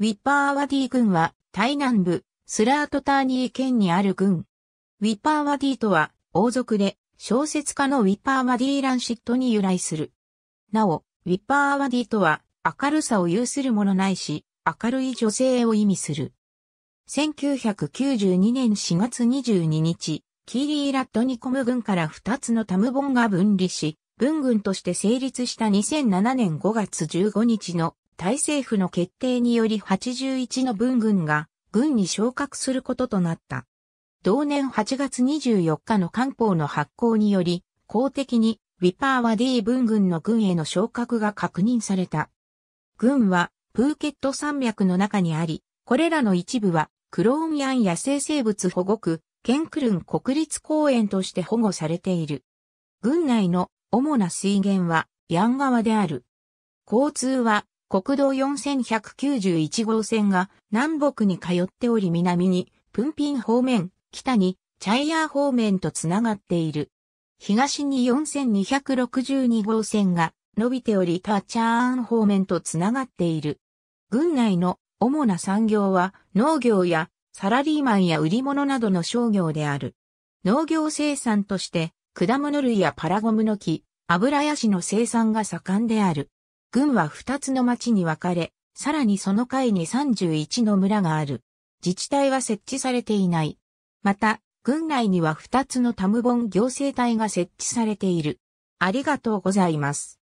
ウィッパーワディ軍は、台南部、スラートターニー県にある軍。ウィッパーワディとは、王族で、小説家のウィッパーワディ・ランシットに由来する。なお、ウィッパーワディとは、明るさを有するものないし、明るい女性を意味する。1992年4月22日、キーリーラットニコム軍から2つのタムボンが分離し、軍軍として成立した2007年5月15日のタイ政府の決定により81の文軍が軍に昇格することとなった。同年8月24日の官報の発行により、公的にウィパーワディ文軍の軍への昇格が確認された。軍はプーケット山脈の中にあり、これらの一部はクローンヤン野生生物保護区、ケンクルン国立公園として保護されている。軍内の主な水源はヤン川である。交通は国道4191号線が南北に通っており南にプンピン方面、北にチャイヤー方面とつながっている。東に4262号線が伸びておりタチャーン方面とつながっている。郡内の主な産業は農業やサラリーマンや売り物などの商業である。農業生産として果物類やパラゴムの木、油ヤシの生産が盛んである。郡は2つの町に分かれ、さらにその階にに31の村がある。自治体は設置されていない。また、郡内には2つのタムボン行政体が設置されている。ありがとうございます。